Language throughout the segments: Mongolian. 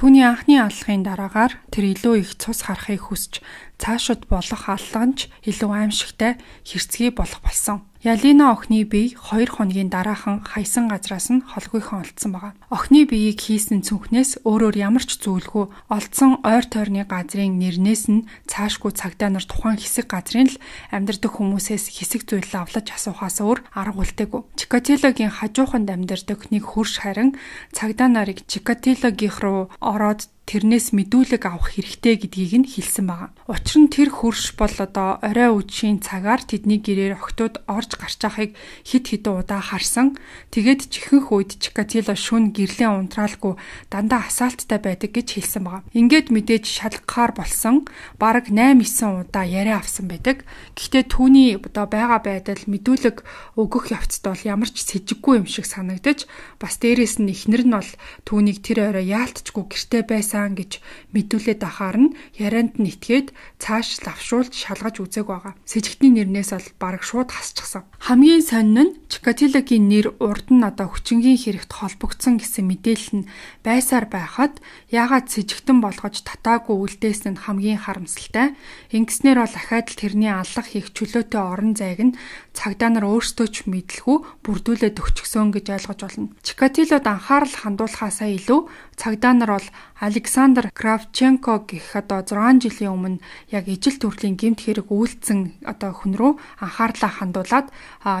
Түүний анхны алхахын дараагаар тэр илүү их цус харахыг хүсж цаашид болох алланч илүү аимшигтай хэрцгий болох болсон. Ялина охины бие 2 хоногийн дараахан хайсан газраас нь холгүйхан олцсон байгаа. Охины биеийг хийсэн цүнхнээс өөрөөр ямар ч зүйлгүй олцсон ойр тойрны газрын нэрнээс нь цаашгүй цагдаа нар тухайн хэсэг газрын л амьдардаг хүмүүсээс хэсэг зүйлээ авлаж асуухаас өөр арга үлдээгүй. Чикатилогийн хажууханд амьдардаг нэг хөрш харин цагдаа нарыг Чикатилогийнх руу ороод тэрнээс мэдүүлэг авах хэрэгтэй гэдгийг нь хэлсэн байгаа. Учир нь тэр хөрш бол одоо орой үдшийн цагаар тэдний гэрээр октод орж гарч байгааг хид хідэн удаа харсан. Тэгээд чихэнх үед Чикатило шүн гэрлийн унтраалгүй дандаа асаалттай байдаг гэж хэлсэн байгаа. Ингээд мэдээж шалгахаар болсон бараг 8 9 удаа яриа авсан байдаг. Гэхдээ түүний одоо байгаа байдал мэдүүлэг өгөх явцд бол ямар ч сэжиггүй юм шиг санагдаж бас дээрэс нь эхнэр нь бол түүнийг тэр орой яалтчгүй гэртээ байсан байлаа гэж мэдүүлээд ахаар нь ярианд нь итгээд цааш лавшуулж шалгаж үзээг байгаа. Сэжигтний нэрнээс бол бараг шууд хасчихсан. Хамгийн сонин нь Чикатилагийн нэр урд нь одоо хүчингийн хэрэгт холбогдсон гэсэн мэдээлэл нь байсаар байхад яагаад сэжигтэн болгож татаагүй үлдээс нь хамгийн харамсалтай. Ингэснээр бол ахаад л тэрний аллах хийх чөлөөтэй орон зайг нь цагдаа нар өөрсдөө ч мэдлгүй бүрдүүлээд өгчихсөн гэж ойлгож болно. Чикатилод анхаарал хандуулахаасаа илүү цагдаа нар бол Александр Кравченко гэх одоо 6 жилийн өмнө яг ижил төрлийн гэмт хэрэг үйлдсэн одоо хүн рүү анхаарлаа хандуулад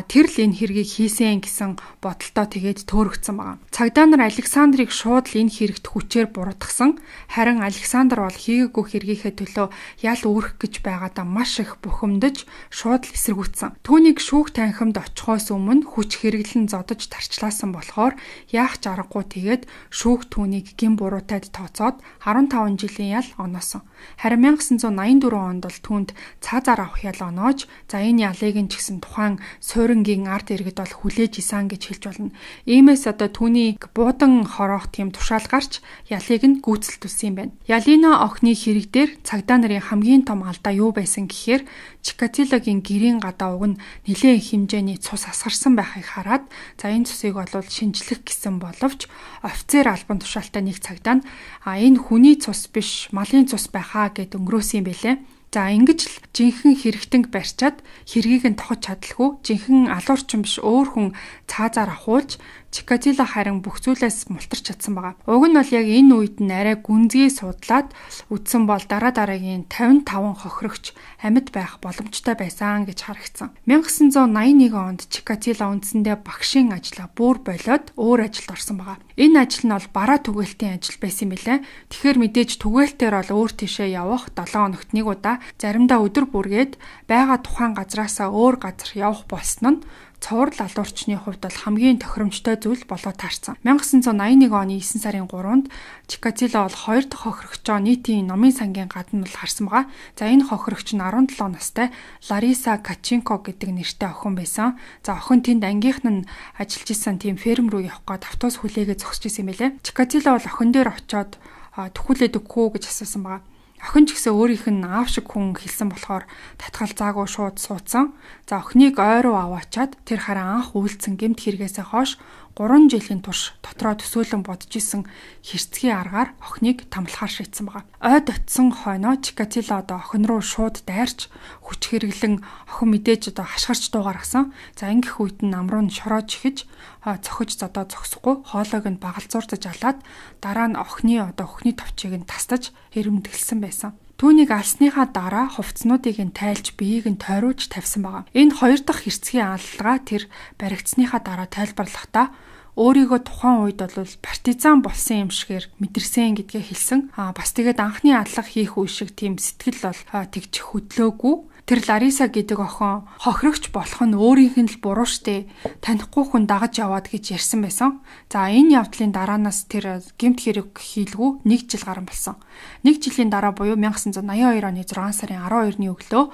тэр л энэ хэргийг хийсэн гэсэн бодолтой тэгээд төөрөгцсөн байгаа. Цагдаа нар Александрыг шууд л энэ хэрэгт хүчээр буруутгсан. Харин Александр бол хийгээгүй хэргийнхээ төлөө ял үүрэх гэж байгаадаа маш их бухимдаж шууд л эсэргүүцсэн. Түүнийг шүүх танхимд очихоос өмнө хүч хэрэглэн зодож тарчлаасан болохоор яах ч аргагүй тэгээд шүүх түүнийг гин буруутайд тооцоод 15 жилийн ял оноосон. Харин 1984 онд бол түүнд цаазаар авах ял оноож за энэ ялыг нь ч гэсэн тухайн суурингийн ард иргэд бол хүлээж исэн гэж хэлж болно. Иймээс одоо түүний буудан хороох тийм тушаал гарч ялыг нь гүйцэлтүүлсэн юм байна. Ялина охины хэрэг дээр цагдаа нарын хамгийн том алдаа юу байсан гэхээр Чикатилогийн гэрийн гадаа уг нь нэлээд их хэмжээний цус асгарсан байхыг хараад за энэ цусыг олвол шинжлэх гэсэн боловч офицер албан тушаалтай нэг цагдаа нь а энэ хүний цус биш малын цус байхаа гэд өнгөрөөсөн юм бэлээ. За ингэж л жинхэнэ хэрэгтэнг барьчаад хэргийг нь тохож чадлаггүй жинхэнэ алуурчин биш өөр хүн цаазаар ахуулж Чикатило харин бүх зүйлээс мултарч чадсан байгаа. Уг нь бол яг энэ үед нь арай гүнзгий судлаад үдсэн бол дараа дараагийн 55 хохирогч амьд байх боломжтой байсан гэж харагдсан. 1981 онд Чикатило үндсэндээ багшийн ажлаа бүр болоод өөр ажилд орсон байгаа. Энэ ажил нь бол бараа түгээлтийн ажил байсан юм билээ. Тэгэхээр мэдээж түгээлтээр бол өөр тишээ явах 7 хоногт нэг удаа, заримдаа өдөр бүргээд байгаа тухайн газраасаа өөр газар явах болсон нь цуврал алуурчны хувьд бол хамгийн тохиромжтой зүйл болоо таарсан. 1981 оны 9 сарын 3-нд Чикатило бол хоёр дахь хохирогчоо нийтийн номын сангийн гадна бол харсан байгаа. За энэ хохирогч нь 17 настай Лариса Каченко гэдэг нэртэй охин байсан. За охин тэнд ангийнх нь ажиллаж исэн тийм ферм рүү явах гээд автобус хүлээгээ зогсож исэн юм билэ. Чикатило бол охин дээр очиод түхүүлээд өгөхөө гэж асуусан байгаа. Охин ч гэсэн өөрийнх нь аав шиг хүн хэлсэн болохоор татгал заагүй шууд суудсан. За охиныг ойроо аваачаад тэр хараа анх үйлцэн гэмт хэрэгээсээ хойш 3 жилийн турш дотроо төсөөлөн бодж исэн хэрцгий аргаар охиныг тамлахаар шийдсэн байгаа. Ойд оцсон хойноо Чикатило одоо охин руу шууд дайрч хүч хэрэглэн охин мэдээж одоо хашгирч дуугаргасан. За ингэх үед нь амруу нь шороож ихэж цохиж зодоо зогсохгүй хоолойг нь багалзуурдаж алаад дараа нь охины одоо хөхний товчийг нь тастаж эрэмтгэлсэн байсан. Түүнийг алсныхаа дараа хувцснуудыг нь тайлж биеийг нь тойруулж тавьсан байгаа. Энэ хоёр дахь хэрцгийн алалгаа тэр баригдсныхаа дараа тайлбарлахдаа өөрийгөө тухайн үед бол партизан болсон юм шигээр мэдэрсэн гэдгээ хэлсэн. Аа бас тэгээд анхны аллах хийх үе шиг тийм сэтгэл бол тэгж хөдлөөгүй Тэр Лариса гэдэг охин хохирогч болох нь өөрийнх нь л буруу штэ. Танихгүй хүн дагаж яваад гэж ярьсан байсан. За энэ явдлын дараанаас тэр гемт хэрэг хийлгүү 1 жил гарan болсон. 1 жилийн дараа буюу 1982 оны 6 сарын 12-ны өглөө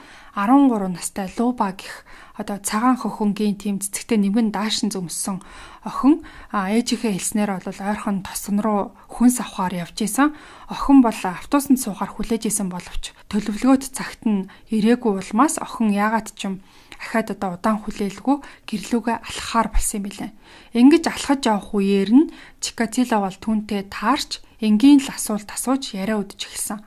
13 настай Луба гэх одоо цагаан хөхөнгийн тийм цэцэгтэй нэмгэн даашин зөмссөн охин ээжийнхээ хэлснээр бол ойрхон тосон руу хүнс авахаар явж исэн. Охин бол автобусанд суухаар хүлээж исэн боловч төлөвлөгөөт цагт нь ирээгүй улмаас охин яагаад ч юм ахаад одоо удаан хүлээлгүй гэрлүүгээ алхахаар болсон юм билээ. Ингэж алхаж явах үеэр нь Чикатило бол түүнтэй таарч энгийн л асуулт асууж яриа үдчих эхэлсэн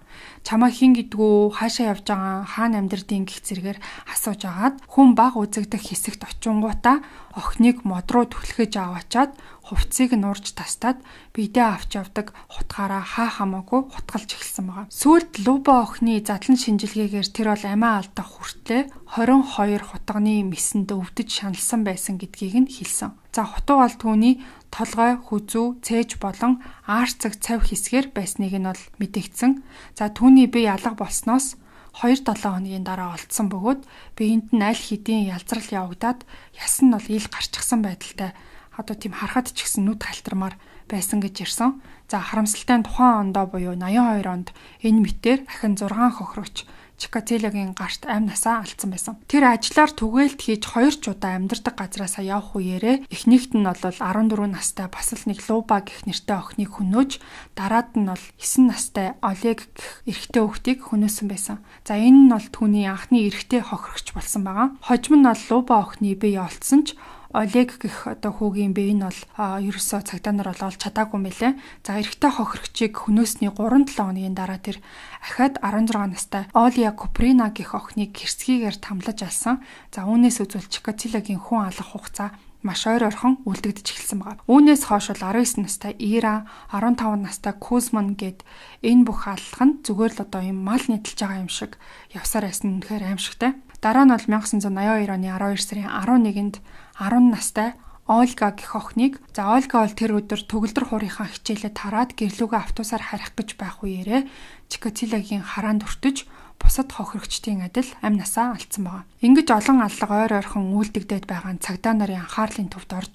чамаа хин гэдгүү хаашаа явж байгаа хаана амьдрдийн гих зэрэгээр асууж агаад хүн баг үзэгдэх хэсэгт очингуудаа охиныг мод руу түлхэж аваачаад хувцсыг нуурж тастаад бидээ авч явдаг хутгаараа хаа хамаагүй хутгалж эхэлсэн байгаа. Сүүлд Луба охины задлан шинжилгээгээр тэр бол амиа алдах хүртлээр 22 хутганы мэсэнд өвдөж шаналсан байсан гэдгийг нь хэлсэн. За хутуу бол түүний толгой, хүзүү, цээж болон аарцэг цав хэсгээр байсныг нь бол мэдэгдсэн. За түүний бие алга болсноос 2-7 хоногийн дараа олдсон бөгөөд биеинд нь аль хэдийн ялзрал явагдаад яс нь бол ил гарчихсан байдалтай одоо тийм харахад ч ихсэн нүд халтармаар байсан гэж ирсэн. За харамсалтай нь тухайн ондоо буюу 82 онд энэ мэтээр ахин 6 хохрогч Чикателогийн гарт амь насаа алдсан байсан. Тэр ажиллаар түгээлт хийж хоёр ч удаа амьдардаг газраасаа явх үеэрээ эхнийхт нь бол 14 настай бас л нэг Луба гэх нэртэй охиныг хөнөөж дараад нь бол 9 настай Олег гэх эрэгтэй хүүхдийг хөнөөсөн байсан. За энэ нь бол түүний анхны эрэгтэй хохирогч болсон байгаа. Хожим нь бол Луба охины бие олцсон ч Олег гэх одоо хүүгийн бэ энэ бол ерөөсөө цагтаа нар олж чадаагүй мэлээ. За эрэгтэй хохирогчийг хөнөөсний 3-7 хоногийн дараа тэр ахаад 16 настай Олия Куприна гэх охиныг гэрцгийгээр тамлаж алсан. За үүнээс үзүүлж Катилагийн хүн алах хугацаа маш ойр орхон үлдэгдэж эхэлсэн байгаа. Үүнээс хойш бол 19 настай Ира, 15 настай Кузман гээд энэ бүх аллах нь зүгээр л одоо юм мал нийтэлж байгаа юм шиг явсаар байсан үнэхээр аимшигтай. Дараа нь бол 1982 оны 12 сарын 11-нд 10 настай Ольга гэх охиныг за Ольга бол тэр өдөр төгөлдөр хуурийнхаа хичээлээ тараад гэрлүүгээ автобусаар харих гэж байх үеэрээ Чикатилагийн хараанд өртөж бусад хохирогчдын адил амь насаа алдсан байгаа. Ингиж олон аллага ойр ойрхон үйлдэгдээд байгаа нь цагдаа нарын анхаарлын төвд орж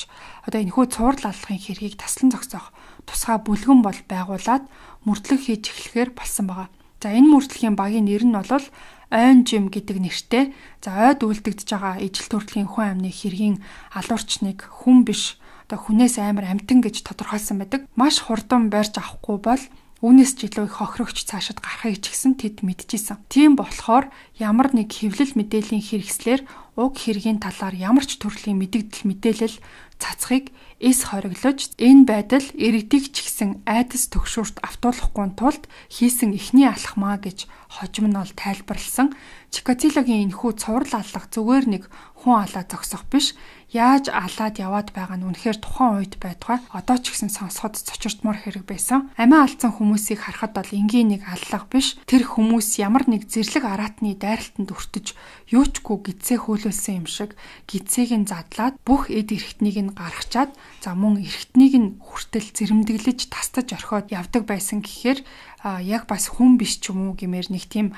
одоо энэхүү цуурл аллагын хэргийг таслан зогсоох тусгай бүлгэн бол байгуулад мөртлөг хийж эхлэхээр болсон байгаа. За энэ мөртлөгийн багийн нэр нь бол ойн жим гэдэг нэртэй за ойд үлдэгдэж байгаа ижил төрлийн хүн амны хэргийн алуурчныг хүн биш одоо хүнээс амар амтан гэж тодорхойлсон байдаг. Маш хурдан барьж авахгүй бол үүнээс ч илүү их хохирогч цаашид гарахыг ч гэсэн тэд мэдчихсэн. Тийм болохоор ямар нэг хэвлэл мэдээллийн хэрэгслэр уг хэргийн талаар ямар ч төрлийн мэдэгдэл мэдээлэл цацхыг эс хориглож энэ байдал иргэдийг ч гэсэн айдас төгшөөрт автуулахгүй тулд хийсэн эхний алхмаа гэж хожим нь ол тайлбарлсан. Чикатилогийн энэхүү цуврал аллах зүгээр нэг хүн алаа зогсох биш яаж алаад яваад байгаа нь үнэхээр тухайн үед байтугай одоо ч гэсэн сонсоход цочиртмор хэрэг байсан. Амиа алдсан хүмүүсийг харахад бол энгийн нэг аллах биш тэр хүмүүс ямар нэг зэрлэг араатны дайралтанд өртөж юучгүй гидсээ хөөлүүлсэн юм шиг гидсээг нь задлаад бүх эд эрхтнийг нь гаргачаад за мөн эрхтнийг нь хүртэл зэрэмдэглэж тастаж орхиод явдаг байсан гэхээр яг бас хүн биш ч юм уу гэмээр нэг тийм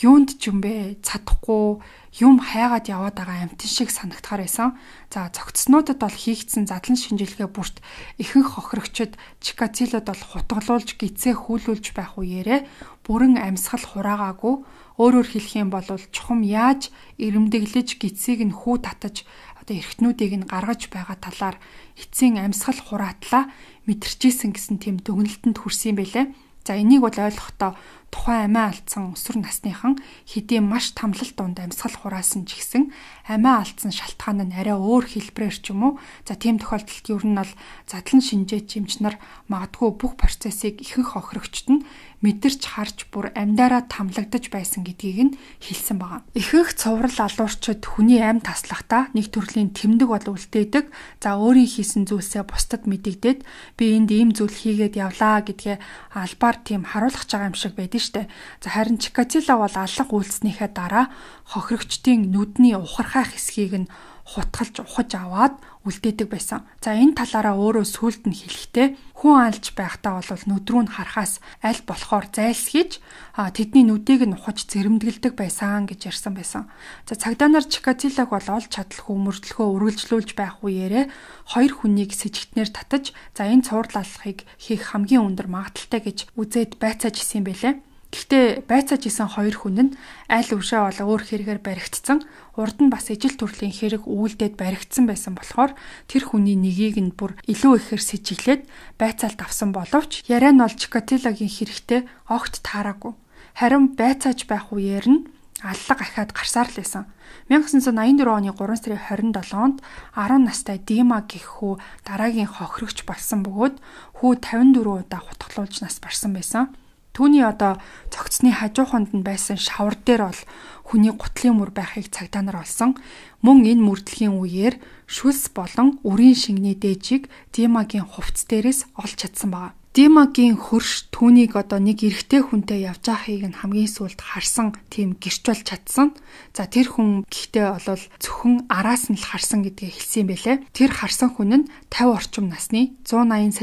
юунд ч юм бэ чадахгүй юм хайгаад яваад байгаа амтэн шиг санагдахаар байсан. За цогцснуудад бол хийгдсэн задлан шинжилгээ бүрт ихэнх хохирогчд чикацилод бол хутгалуулж гизээ хүлүүлж байх үеэрээ бүрэн амьсгал хураагаагүй өөрөөр хэлэх юм бол чухам яаж ирэмдэглэж гизийг нь хүү татаж одоо эргтнүүдийг нь гаргаж байгаа талаар эцсийн амьсгал хураатлаа мэдэрчээсэн гэсэн тийм дүгнэлтэнд хүрсэн юм байлээ. За энийг бол ойлгохдоо тухайн амиа алдсан өсвөр насныхан хэдийн маш тамлалт донд амьсгал хураасан ч гэсэн амиа алдсан шалтгаан нь арай өөр хэлбэрээр ч юм уу за тийм тохиолдолд ер нь бол задлан шинжээ чимч нар магадгүй бүх процессыг ихэнх хохирогчд нь мэдэрч харж бүр амьдараа тамлагдаж байсан гэдгийг нь хэлсэн байгаа. Ихэнх цоврал алуурчид хүний амь таслахтаа нэг төрлийн тэмдэг бол үлдээдэг. За өөрийн хийсэн зүйлсээ бусдад мэдэгдээд би энд ийм зүйл хийгээд явлаа гэдгээ албаар тийм харуулж байгаа юм шиг байдаг штэ. За харин Чикатило бол алга үйлснийхээ дараа хохирогчдын нүдний ухархайх хэсгийг нь хутгалж ухаж аваад үлдээдэг байсан. За энэ талаараа өөрөө сүулт нь хэлэхдээ хүн алж байхдаа бол нүдрүү нь харахаас аль болохоор зайлсхийж тэдний нүдийг нь ухаж зэрэмдгэлдэг байсан гэж ярьсан байсан. За цагдаа нар Чикатилаг бол олж чадлаггүй мөрдлөхөө үргэлжлүүлж байх үеэрээ хоёр хүнийг с ิจ гтнэр татаж за энэ цуврал алхахыг хийх хамгийн өндөр магадaltaй гэж үзээд байцааж исэн юм бэлээ. Гэхдээ байцааж исэн хоёр хүн нь аль өвшөө болго өөр хэрэгээр баригдсан, урд нь бас ижил төрлийн хэрэг үйлдээд баригдсан байсан болохоор тэр хүний нэгийг нь бүр илүү ихээр сэжиглээд байцаалт авсан боловч яриа нь ол Чикатилагийн хэрэгтэй огт таараагүй. Харин байцааж байх үеэр нь аллаг ахаад гарсаар л байсан. 1984 оны 3 сарын 27-нд 10 настай Дима гэх хүү дараагийн хохирогч болсон бөгөөд хүү 54 удаа хутгалуулж нас барсан байсан. Түүний одоо цогцсны хажууханд нь байсан шавар дээр бол хүний гутлын мөр байхыг цагдаа нар олсон. Мөн энэ мөрдлөгийн үеэр шүлс болон үрийн шингэний дээжийг Димагийн хувцс дээрээс олж чадсан байна. Димагийн хөрш түүнийг одоо нэг эрэгтэй хүнтэй явж байгааг нь хамгийн сүүлд харсан тийм гэрч бол чадсан. За тэр хүн гэхдээ олол зөвхөн араас нь л харсан гэдгийг хэлсэн юм байлээ. Тэр харсан хүн нь 50 орчим насны 180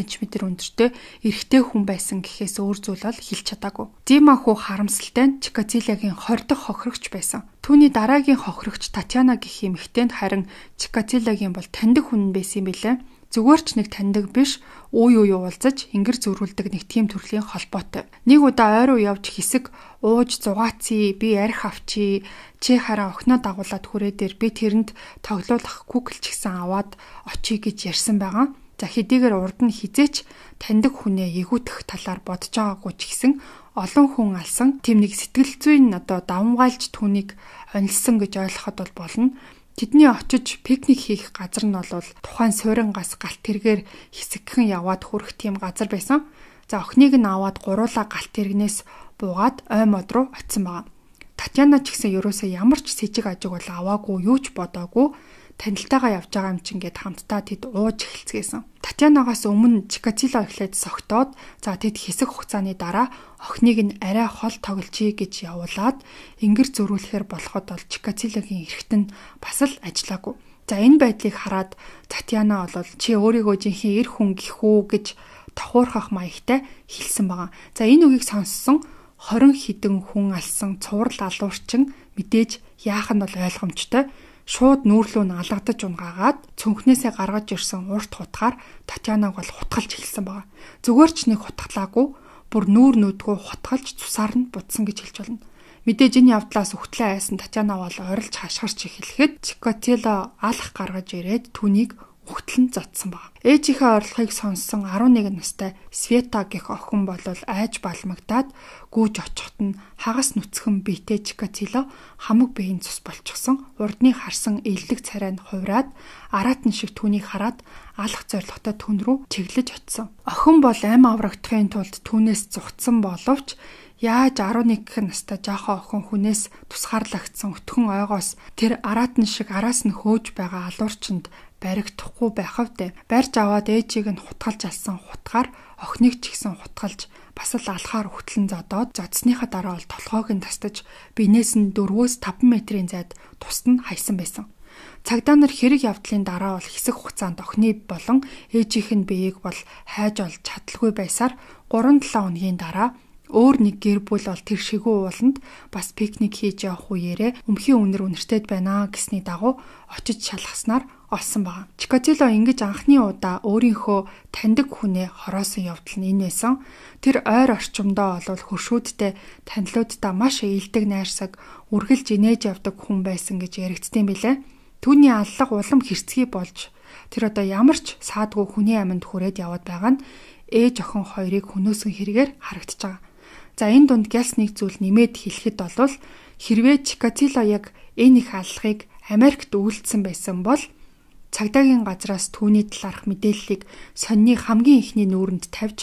см өндөртэй эрэгтэй хүн байсан гэхээс өөр зүйл бол хэлж чадаагүй. Дима хүү харамсалтай нь Чикатилагийн 20 дахь хохирогч байсан. Түүний дараагийн хохирогч Татьяна гэх эмэгтэйд харин Чикатилагийн бол таньдаг хүн байсан юм билээ зүгээр ч нэг таньдаг биш уу юу юу уулзаж ингэр зөрүүлдэг нэг тийм төрлийн холбоотой. Нэг удаа ойр уу явж хэсэг ууж зугааци би арх авчи чи хараа огноо дагуулад хүрээ дээр би тэрэнд тоглоулах кукл ч гэсэн аваад очий гэж ярьсан байгаа. За хэдийгээр урд нь хизээч таньдаг хүнээ эгүүтэх талаар бодож байгаагүй ч гэсэн олон хүн алсан тэм нэг сэтгэл зүйн одоо давмгайлж түүнийг онилсан гэж ойлгоход бол болно. Тэдний очиж пикник хийх газар нь бол тухайн суйрангаас галт тэргээр хэсэгхэн яваад хүрэх тийм газар байсан. За охиныг нь аваад гуруула галт тэргнээс буугаад ой мод руу очисон байна. Татьяна ч гэсэн ерөөсөө ямар ч сэжиг ажиг бол аваагүй юу ч бодоогүй танилтайгаа явж байгаа юм чи ингээд хамтдаа тэд ууж эхэлцгээсэн. Татьянагаас өмнө Чикатило эхлээд согтоод за тэд хэсэг хугацааны дараа охиныг нь арай хол тоглолчий гэж явуулаад ингэр зөрүүлэхээр болоход бол Чикатилогийн эргэтэн бас л ажиллаагүй. За энэ байдлыг хараад Татьяна бол чи өөрийгөө жинхэнэ эр хүн гэх үү гэж тохуурхах маягтай хэлсэн байгаа. За энэ үгийг сонссон 20 хідэн хүн алсан цуврал алуурчин мэдээж яах нь бол ойлгомжтой шууд нүүр лүү алгадаж унгаагаад цүнхнээсээ гаргаж ирсэн урт хутгаар Татьянаг бол хутгалж эхэлсэн байгаа. Зүгээр ч нэг хутгалаагүй бүр нүүр нүдгөө хутгалж цусаар нь будсан гэж хэлж байна. Мэдээж энэ явдлаас өгтлээ айсан Татьяна бол орилж хашгирч эхлэхэд Чикотило алах гаргаж ирээд түүнийг хөгтлөн зодсон баг. Ээжийнхээ орлогыг сонссон 11 настай Света гэх охин болол айж балмагдаад гүйж очихт нь хагас нүцгэн биетэй Чикацило хамаг биеийн цус болчихсон урдны харсан иллэг царай нь хувраад аратан шиг түүнийг хараад алах зоригтой түн рүү чиглэж очсон. Охин бол ам аврагдахын тулд түүнээс зугтсан боловч яаж 11 гэх настай жаахан охин хүнээс тусгаарлагдсан өтгөн ойгоос тэр аратан шиг араас нь хөөж байгаа алуурчинд баригдахгүй байхавтай барьж аваад ээжийг нь хутгалж алсан хутгаар охиныг ч ихсэн хутгалж бас л алхаар хөтлөн зодоод зодсныхаа дараа бол толгойг нь тастаж биенээс нь 4-өөс 5 метрийн зайд тусад нь хайсан байсан. Цагдаа нар хэрэг явдлын дараа бол хэсэг хугацаанд охины болон ээжийнх нь биеийг бол хайж олж чадлагүй байсаар 3-7 өдрийн дараа Өөр нэг гэр бүл бол тэр шигүү ууланд бас пикник хийж явах үеэрээ өмхийн үнэр үнэртэй байна гэсний дагуу очиж шалгаснаар олсон байна. Чикатило ингэж анхны удаа өөрийнхөө таньдаг хүнээ хороосон явдал нь энэ байсан. Тэр ойр орчимдоо олвол хөршүүдтэй танилуудаа маш ээлдэг найрсаг үргэлж инээж явдаг хүн байсан гэж яригдсан билээ. Түүний аллах улам хэрцгий болж тэр одоо ямар ч саадгүй хүний аминд хүрээд яваад байгаа нь ээж охин хоёрыг хөнөөсөн хэрэгээр харагдаж байгаа. За энэ дунд Гялс нэг зүйл нэмээд хэлэхэд болвол хэрвээ Чикатило яг энэ их аллагыг Америкт үйлдсэн байсан бол цагдаагийн газраас түүний талаарх мэдээллийг сонины хамгийн ихний нүүрэнд тавьж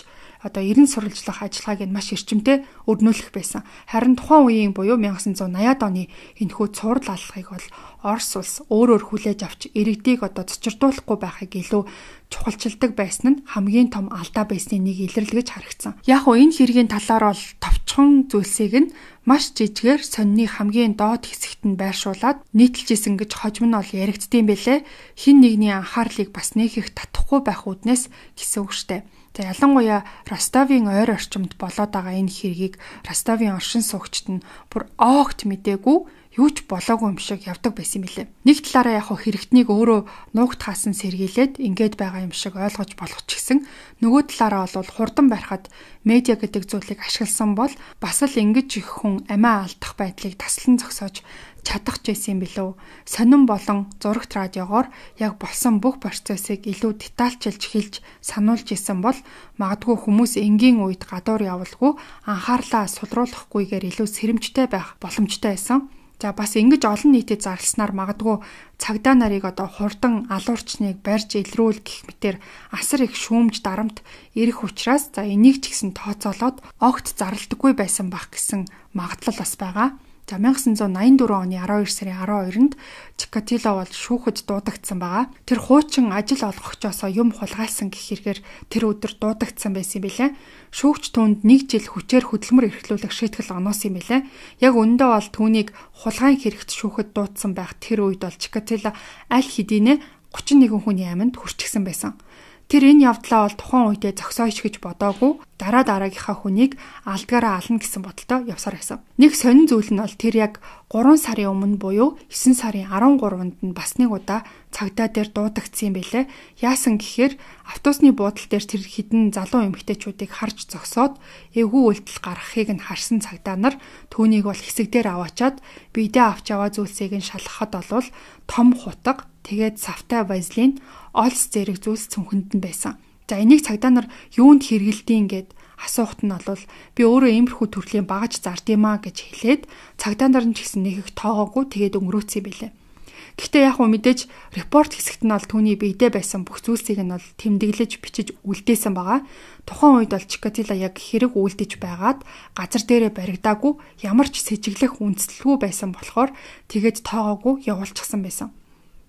одоо 90 сурвалжлах ажиллагааг нь маш эрчимтэй өргнүүлэх байсан. Харин тухайн үеийн буюу 1980-ад оны энэхүү цуврал алхахыг бол Орос улс өөрөөр хүлээж авч иргэдийг одоо цочирдуулахгүй байхыг илүү чухалчилдаг байсан нь хамгийн том алдаа байсны нэг илрэл гэж харагдсан. Яг уу энэ хэргийн талаар бол товчхон зүйлсийг нь маш жижигээр сонины хамгийн доод хэсэгт нь байршуулад нийтэлжсэн гэж хожим нь ол яригддсан бэлээ. Хин нэгний анхаарлыг бас нэг их татахгүй байх үднээс гэсэн үг штэ. Тэ ялангуяа Ростовын ойр орчимд болоод байгаа энэ хэргийг Ростовын оршин суугчид нь бүр оогт мдээгүй юу ч болоогүй юм шиг явдаг байсан мэлээ. Нэг талаараа яг хэрэгтнийг өөрөө нуугтахаас нь сэргийлээд ингээд байгаа юм шиг ойлгож болох ч гэсэн нөгөө талаараа бол хурдан барихад медиа гэдэг зүйлийг ашигласан бол бас л ингэж их хүн амиа алдах байдлыг таслан зогсоож чадах ч байсан билүү. Сонин болон зурагт радиогоор яг болсон бүх процессыг илүү детальчилж хэлж сануулж исэн бол магадгүй хүмүүс энгийн үед гадуур явуулгүй анхаарлаа сулруулахгүйгээр илүү сэрэмжтэй байх боломжтой байсан. За бас ингэж олон нийтэд зарлснаар магадгүй цагдаа нарыг одоо хурдан алуурчныг барьж илрүүл гэх мэтэр асар их шүүмж дарамт ирэх учраас за энийг ч гэсэн тооцоолоод огт зарлдаггүй байсан бах гэсэн магадлал бас байгаа. За 1984 оны 12 сарын 12-нд Чикатило бол шүүхэд дуудагдсан байгаа. Тэр хуучин ажил олгогчоосоо юм хулгайсан гэх хэрэгээр тэр өдөр дуудагдсан байсан юм билээ. Шүүгч түүнд 1 жил хүчээр хөдөлмөр эрхлүүлэх шийтгэл оноосон юм билээ. Яг өндөө бол түүнийг хулгайн хэрэгт шүүхэд дуудсан байх тэр үед бол Чикатило аль хэдийнэ 31 хүний аминд хүрчихсэн байсан. Тэр энэ явдлаа бол тухайн үедээ зогсооч гэж бодоогүй дараа дараагийнхаа хүнийг алдгаараа ална гэсэн бодолтой явсаар байсан. Нэг сонин зүйл нь бол тэр яг 3 сарын өмнө буюу 9 сарын 13-нд нь бас нэг удаа цагдаа дээр дуудагдсан байлээ. Яасан гэхээр автобусны буудлын дээр тэр хідэн залуу эмэгтэйчүүдийг харж зогсоод эвгүй үйлдэл гаргахыг нь харсан цагдаа нар түүнийг бол хэсэг дээр аваачаад бидээ авч яваа зүйлсийг нь шалгахад болвол том хутга тэгээд савтай вазлин олс зэрэг зүйлс цүнхэнд нь байсан. За энийг цагдаа нар юунд хэрэгэлдэйн гэд асуухт нь бол би өөрөө иймэрхүү төрлийн багаж зардыма гэж хэлээд цагдаа нар нь ч гэсэн нэг их тоогоогүй тэгээд өнгөрөөцсөн байлээ. Гэхдээ яг уу мэдээж репорт хэсэгт нь бол түүний биедээ байсан бүх зүйлсийг нь бол тэмдэглэж бичиж үлдээсэн байгаа. Тухайн үед бол Чикатила яг хэрэг үлдэж байгаад газар дээрээ баригдаагүй ямар ч сэжиглэх үндслэлгүй байсан болохоор тэгээд тоогоогүй явуулчихсан байсан.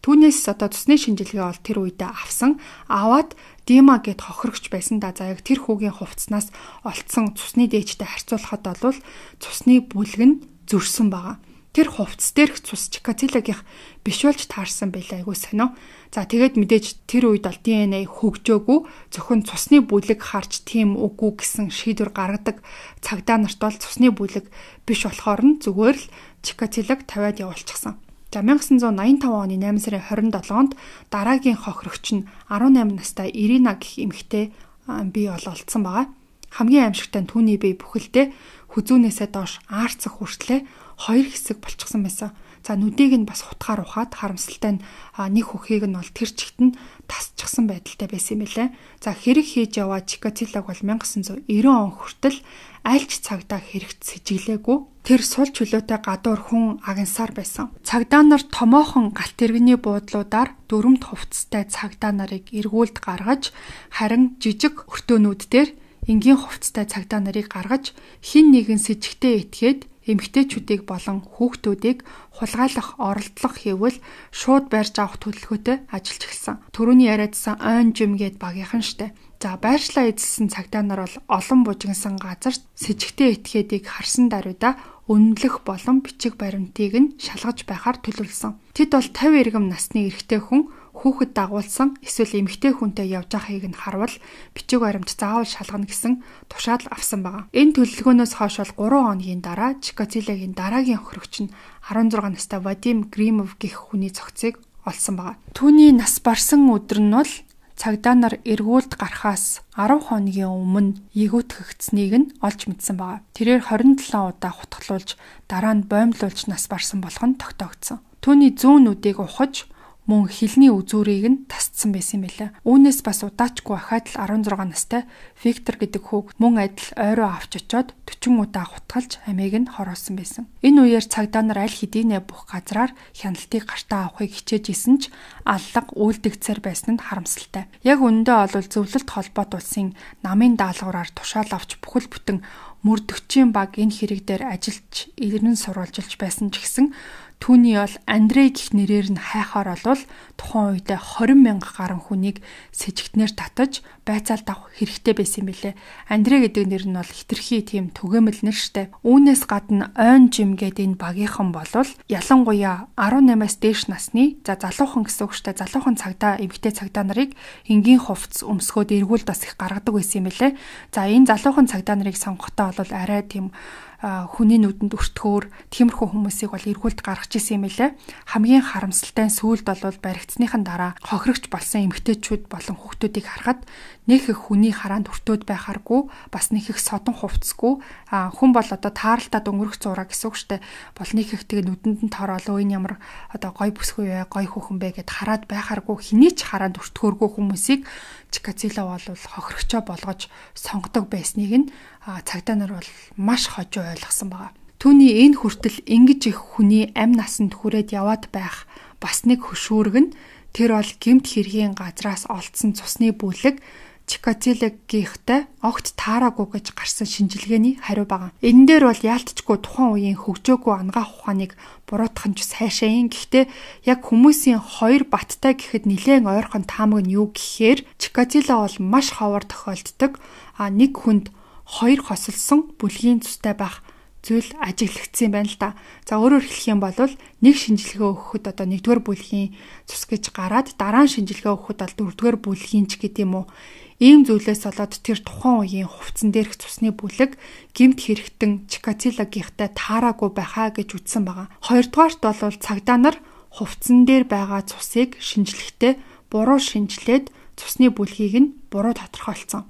Түүнээс одоо цусны шинжилгээ бол тэр үедээ авсан. Аваад Дима гэд хохирогч байсан да за яг тэр хүүгийн хувцснаас олцсон цусны дээжтэй харьцуулахад бол цусны бүлэг нь зөрсөн байгаа. Тэр хувцс дээрх цус Чикациллагийнх биш болж таарсан байлаа айгуу сонио. За тэгээд мэдээж тэр үед бол ДНА хөгжөөгүй зөвхөн цусны бүлэг харж тийм үгүй гэсэн шийдвэр гаргадаг цагдаа нарт бол цусны бүлэг биш болохоор нь зүгээр л Чикациллаг тавиад явуулчихсан. За 1985 оны 8 сарын 27-нд дараагийн хохирогч нь 18 настай Ирина гэх эмэгтэй бий ололцсон байгаа. Хамгийн аимшигтай нь түүний бие бүхэлдээ хүзүүнээсээ доош аарцах хүртлээр хоёр хэсэг болчихсон байсан. За нүдийг нь бас хутгаар ухаад харамсалтай нь нэг хөхийг нь бол тэр чигт нь тасчихсан байдалтай байсан юм билээ. За хэрэг хийж яваа Чикатилаг бол 1990 он хүртэл аль ч цагдаа хэрэгт сэжиглээгүй тэр сул чөлөөтэй гадуур хүн агансаар байсан. Цагдаа нар томоохон галт тэрэгний буудлуудаар дүрмт хувцастай цагдаа нарыг эргүүлд гаргаж харин жижиг өртөөнүүд дээр энгийн хувцастай цагдаа нарыг гаргаж хин нэгэн с ิจ гтэй этгээд эмгтээчүүдийг болон хүүхдүүдийг хулгайлах оролдлого хийвэл шууд барьж авах төлөвлөгөөтэй ажиллаж эхэлсэн. Төрөний яриадсан ойн жимгээд багийнхан штэ. За байршлаа эзэлсэн цагдаа нар бол олон бужигнсан газарт с ิจ гтэй этгээдийг харсан даруйда үнэлэх болон бичиг баримтыг нь шалгаж байхаар төлөвлөсөн. Тэд бол 50 иргэм насны эрэгтэй хүн хүүхэд дагуулсан эсвэл эмэгтэй хүнтэй явж байгааг нь харвал бичиг баримт заавал шалгана гэсэн тушаал авсан байгаа. Энэ төлөвлөгөөнөөс хойш бол 3 хоногийн дараа Чикатилегийн дараагийн хөрөгч нь 16 настай Вадим Гримов гэх хүний цогцыг олсон байгаа. Түүний нас барсан өдөр нь бол цагдаа нар эргүүлд гарахаас 10 хоногийн өмнө эгүүтгэгдсэнийг нь олж мэдсэн байгаа. Тэрээр 27 удаа хутгалуулж дараа нь боомлуулж нас барсан болох нь тогтоогдсон. Түүний зүүн нүдийг ухаж мөн хилний үзүүрийг нь тасцсан байсан юм билээ. Үүнээс бас удаачгүй ахаад л 16 настай Виктор гэдэг хүүг мөн адил ойроо авч очоод 40 удаа хутгалж амийг нь хороосон байсан. Энэ үеэр цагдаа нар аль хэдийнэ бүх газраар хяналтыг гартаа авахыг хичээж исэн ч аллаг үйлдэгцээр байсан нь харамсалтай. Яг үнэндээ олвол зөвлөлт холбоот улсын намын даалгавраар тушаал авч бүхэл бүтэн мөрдөгчийн баг энэ хэрэг дээр ажиллаж, ирнэн сурвалжилж байсан ч гэсэн Түүний ол Андрей гих нэрээр нь хайхаар олвол тухайн үед 20 мянга гаруй хүнийг сэжигтнээр татаж байцаалт авах хэрэгтэй байсан юм билээ. Андрей гэдэг нэр нь бол хитрхи тийм түгээмэл нэр штэ. Үүнээс гадна ойн жим гэдэг энэ багийнхан болвол ялангуяа 18-аас дээш насны за залуухан гэсэн үг штэ. Залуухан цагдаа эмэгтэй цагдаа нарыг энгийн хувцс өмсгөөд эргүүл бас их гаргадаг байсан юм билээ. За энэ залуухан цагдаа нарыг сонгохдоо бол арай тийм хүний нүдэнд өртгөөр тиймэрхүү хүмүүсийг бол эргүүлд гаргаж исэн юм лээ. Хамгийн харамсалтай сүйд бол баригдсныхан дараа хохирогч болсон эмгтээчүүд болон хүүхдүүдийг харахад нэг их хүний хараанд өртөөд байхааргүй бас нэг их содон хувцсгүй хүн бол одоо тааралдаад өнгөрөх зураа гэсэн үг штэ бол нэг их тэгээ нүдэнд нь тороолоо энэ ямар одоо гой бүсгүй вэ гой хөхөн бэ гэд хараад байхааргүй хэний ч хараанд өртгөөргүй хүмүүсийг Чикацило бол хохирогчоо болгож сонгодог байсныг нь цагдаа нар бол маш хожуу ойлгосон байгаа. Түүний энэ хүртэл ингэж их хүний амь насанд хүрээд яваад байх бас нэг хөшүүрэг нь тэр бол гемт хэргийн газраас олдсон цусны бүлэг Чикатилег гихтэй огт таараагүй гэж гарсан шинжилгээний хариу байгаа. Энэ дээр бол яалтчгүй тухайн үеийн хөгжөөгүй ангаа ухааныг буруутгах нь сайшаан гэхдээ яг хүмүүсийн хоёр баттай гэхэд нэлээд ойрхон таамаг нь юу гэхээр Чикатило бол маш ховор тохиолддог. А нэг хүнд хоёр хосолсон бүлгийн цустай байх зүйл ажиглагдсан байна л да. За өөрөөр хэлэх юм бол нэг шинжилгээ өгөхөд одоо нэгдүгээр бүлгийн цус гэж гараад дараа нь шинжилгээ өгөхөд бол дөрөвдүгээр бүлгийн ч гэдэм үү Ийм зүйлээс болоод тэр тухайн үеийн хувцсан дээрх цусны бүлэг гимт хэрэгтэн Чикатилагийнхтай таараагүй байхаа гэж үздсэн байгаа. Хоёрдугаарт бол цагдаа нар хувцсан дээр байгаа цусыг шинжлэхдээ буруу шинжлээд цусны бүлгийг нь буруу тодорхойлцсон.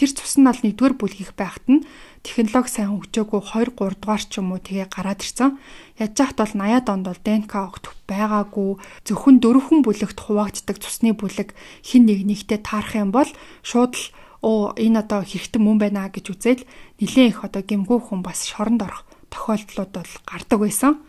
Тэр цус нь бол нэгдүгээр бүлгийх байхад нь технологи сайн хөгжөөгүй 2 3 дугаар ч юм уу тэгээ гараад ирсэн. Яаж яахт бол 80-аад онд бол ДНК огтх байгаагүй зөвхөн дөрвөн бүлэгт хуваагддаг цусны бүлэг хин нэг нэгтэй таарах юм бол шууд л оо энэ одоо хэрэгтэн мөн байна гэж үзэл нилээн их одоо гимгүү хүн бас шоронд орох тохиолдлууд бол гардаг байсан.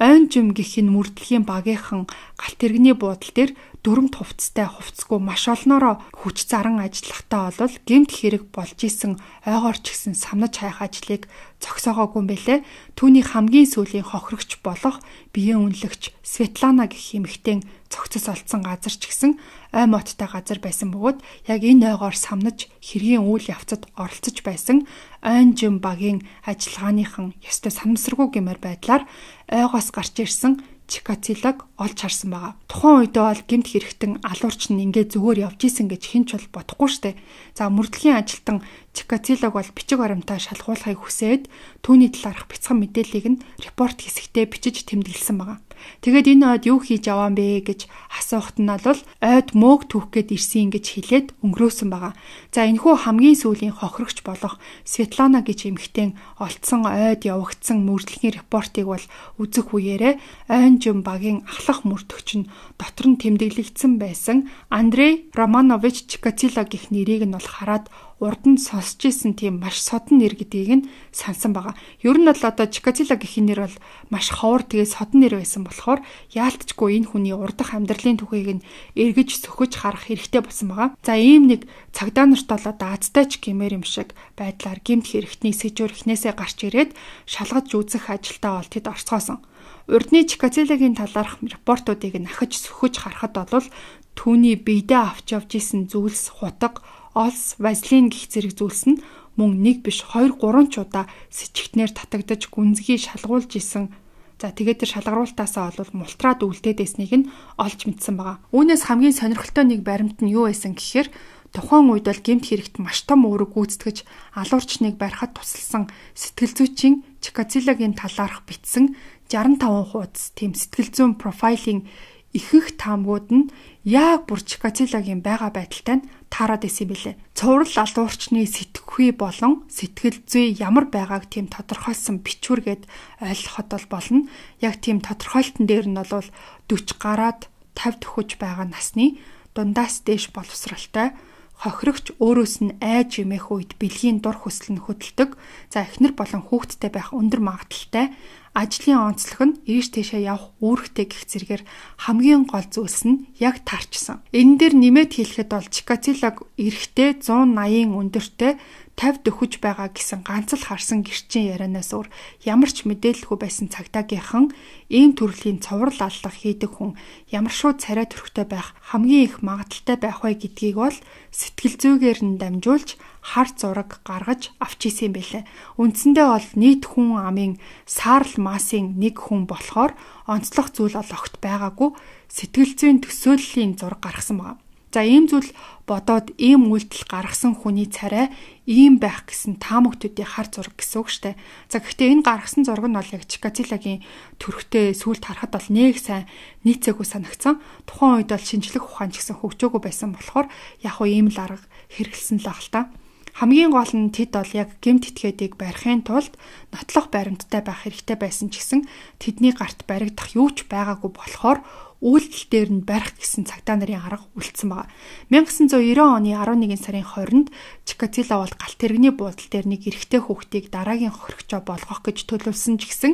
Ойн жим гих энэ мөрдлөгийн багийнхан галт тэрэгний буудал дээр дүрм хувцтай хувцгүй маш олноро хүч заран ажиллахтаа бол гэмт хэрэг болж исэн ойгоор ч гэсэн самнаж хайх ажлыг зогсоогоогүй мэлээ. Түүний хамгийн сүүлийн хохирогч болох биеийн үнэлэгч Светлана гэх эмэгтэй цогцос олцсон газар ч гэсэн ой моттой газар байсан бөгөөд яг энэ ойгоор самнаж хэргийн үйл явцад оролцож байсан ойн жим багийн ажиллагааныхан ёстой санамсаргүй гэмээр байдлаар ойгоос гарч ирсэн Чикацилаг олж харсан байгаа. Тухайн үедээ бол гэмт хэрэгтэн алуурч нь ингээ зүгээр явж исэн гэж хинч бол бодохгүй штэ. За мөрдлөгийн ажилтан Чикацилаг бол бичиг баримтаа шалгуулахыг хүсээд түүний талаарх бяцхан мэдээллийг нь репорт хэсэгтээ бичиж тэмдэглэсэн байгаа. Тэгээд энэ ойд юу хийж аваан бэ гэж асуухт нь бол ойд мөөг түүх гээд ирсэн гэж хэлээд өнгөрөөсөн байгаа. За энэхүү хамгийн сүүлийн хохирогч болох Светлана гэж эмэгтэй олдсон ойд явагдсан мөрдлөгийн репортыг бол үзэх үеэрээ ойнжин багийн ахлах мөрдөгч нь дотор нь тэмдэглэгдсэн байсан Андрей Романович Чикатило гэх нэрийг нь бол хараад урд нь сосж исэн тийм маш содн нэр гэдгийг нь сансан байгаа. Ер нь бол одоо Чикатило гэх нэр бол маш ховор тэгээ содн нэр байсан болохоор яалтчгүй энэ хүний урдах амьдралын түүхийг нь эргэж сөхөж харах хэрэгтэй болсон байгаа. За ийм нэг цагдаа нарт бол одоо азтайч гэмээр юм шиг байдлаар гэмт хэрэгтний сэжүүр эхнээсээ гарч ирээд шалгаж үзэх ажилтаа бол тэд орцгоосон. Урдны Чикатилагийн талаарх репортуудыг нахаж сөхөж харахад бол түүний биедээ авч явж исэн зүйлс хутга олс, вазелин гих зэрэг зүйлс нь мөн нэг биш 2 3 чуда с ิจ гтнэр татагдж гүнзгий шалгуулж исэн За тэгээд тэр шалгаруултаасаа бол мултраад үлдээд эснийг нь олж мэдсэн байгаа. Үүнээс хамгийн сонирхолтой нэг баримт нь юу байсан гэхээр тухайн үед бол гемт хэрэгт маш том өөрөг гүйцэтгэж алуурчныг барихад тусалсан сэтгэл зүйчийн Чикацилагийн талаарх бичсэн 65 хуудас тийм сэтгэл зүйн профайлын ихэнх таамгууд нь яг бүр Чикацилагийн байгаа байдалтай нь таарад исэн билээ. Цуврал алуурчны сэтгхүй болон сэтгэл зүй ямар байгааг тийм тодорхойлсон бичвэргээд ойлгоход бол болно. Яг тийм тодорхойлтон дээр нь бол 40 гараад 50 төхөж байгаа насны дундаас дээш боловсралтай хохирогч өөрөөс нь айж имэх үед бэлгийн дур хүсэл нь хөдөлдөг. За эхнэр болон хүүхэдтэй байх өндөр магадлалтай ажлын онцлог нь ийш тийшээ явах үүрэгтэй гих зэрэгэр хамгийн гол зүйлс нь яг тарчсан. Энэ дээр нэмээд хэлэхэд бол Чикацилаг эрэхтэй 180-ын өндөртэй тавд өхөж байгаа гэсэн ганц л харсан гэрчийн ярианаас өөр ямар ч мэдээлэлгүй байсан цагдаагийнхан ийм төрлийн цоврал аллах хийдэг хүн ямар шоу царай төрхтэй байх хамгийн их магадaltaй байх вэ гэдгийг бол сэтгэл зүйгээр нь дамжуулж хар зураг гаргаж авч исэн юм бэлээ. Үндсэндээ бол нийт хүн амын саарл масын нэг хүн болохоор онцлог зүйл ол огт байгаагүй сэтгэл зүйн төсөөллийн зураг гаргасан байна. За ийм зүйл бодоод ийм үйлдэл гаргасан хүний царай ийм байх гэсэн таамагтуудын хар зураг гэсэн үг штэ. За гэхдээ энэ гаргасан зураг нь бол яг Чикатилагийн төрхтэй сүулт харахад бол нэг сайн нийцээгүй санагцсан. Тухайн үед бол шинжлэх ухаан ч гэсэн хөгжөөгүй байсан болохоор яг уу ийм л арга хэрэгэлсэн л ахал та. Хамгийн гол нь тэд бол яг гемт этгээдийг барихын тулд нотлох баримттай байх хэрэгтэй байсан ч гэсэн тэдний гарт баригдах юу ч байгаагүй болохоор үйлдэл дээр нь барих гэсэн цагтаа нарын арга үлдсэн байна. 1990 оны 11 сарын 20-нд Чикатило бол галт тэрэгний буудал дээр нэг эрэгтэй хүүхдийг дараагийн хоригчоо болгох гэж төлөвлөсөн ч гэсэн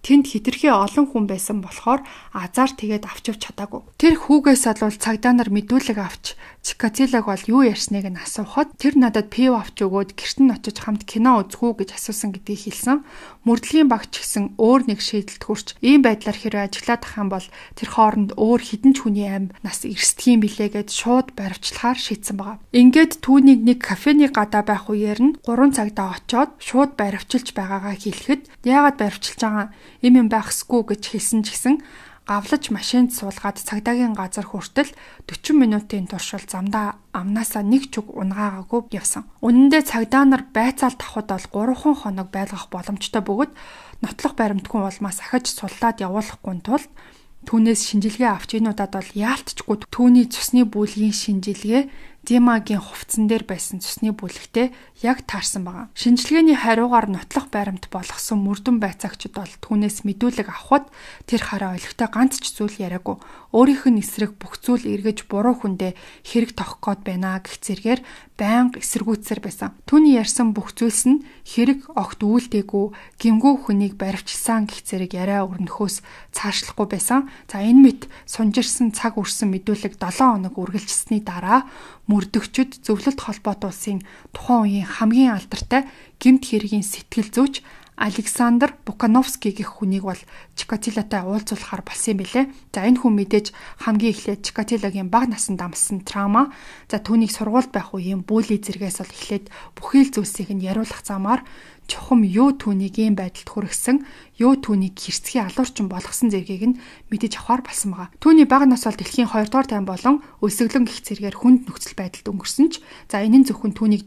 тэнд хитрхи олон хүн байсан болохоор азар тэгээд авч явж чадаагүй. Тэр хүүгээс бол цагдаа нар мэдүүлэг авч Чикатилаг бол юу ярьсныг нь асуухад тэр надад пив авч өгөөд гэрт нь очиж хамт кино үзэхүү гэж асуусан гэдгийг хэлсэн. Мөрдлөгийн багч гисэн өөр нэг шийдэлд хүрч ийм байдлаар хэрэг ажиглаад ах юм бол тэр хооронд өөр хідэнч хүний аим нас эрсдэх юм билээ гэд шууд баривчлахаар шийдсэн байгаа. Ингээд түүнийг нэг кафений гадаа байх үеэр нь 3 цагтаа очиод шууд баривчилж байгаагаа хэлэхэд яагаад баривчилж байгаа им юм байхсгүй гэж хэлсэн ч гэсэн гавлаж машинд суулгаад цагдаагийн газар хүртэл 40 минутын туршил замдаа амнаасаа нэг чуг унгаагаагүй явсан. Үнэндээ цагдаа нар байцаал давхад бол 3 хоног байлгах боломжтой бөгөөд нотлох баримтгүй улмаас ахиж суллаад явуулахгүй тулд түүнээс шинжилгээ авч энуудад бол яалтчгүй түүний цусны бүлгийн шинжилгээ Димагийн хувцсан дээр байсан цусны бүлэгтээ яг таарсан байгаа. Шинжилгээний хариугаар нотлох баримт болгосон мөрдөн байцаагчид бол түүнээс мэдүүлэг авахд тэр хараа өлегтэй ганц ч зүйл яриаггүй. Өөрийнх нь эсрэг бүх зүйл эргэж буруу хүндээ хэрэг тохгоод байна гэх зэргээр байнга эсэргүүцсээр байсан. Түүний ярьсан бүх зүйлс нь хэрэг огт үйлдэггүй гимгүү хүнийг баривчилсан гэх зэрэг яриа өрнөхөөс цаашлахгүй байсан. За энэ мэт сунжирсан цаг үрсэн мэдүүлэг 7 хоног үргэлжилсэний дараа мөрдөгчд зөвлөлт холбоот улсын тухайн үеийн хамгийн алдартай гэмт хэргийн сэтгэл зүйч Александр Букановский гэх хүнийг бол Чикатилотой уулзуулахаар болсон юм билээ. За энэ хүн мэдээж хамгийн эхлээд Чикатилогийн бага насанд амссан трама, за түүнийг сургуульд байх үеийн бүлий зэргээс бол эхлээд бүхий л зүйлсийг нь яриулах замаар чухам юу түүнийг ийм байдалд хүргэсэн, юу түүнийг хэрцгий алуурчин болгосон зэргийг нь мэдэж авахар болсон байгаа. Түүний бага нас бол дэлхийн 2 дугаар тайван болон өсөглөн гих зэргээр хүнд нөхцөл байдалд өнгөрсөн ч за энэ нь зөвхөн түүнийг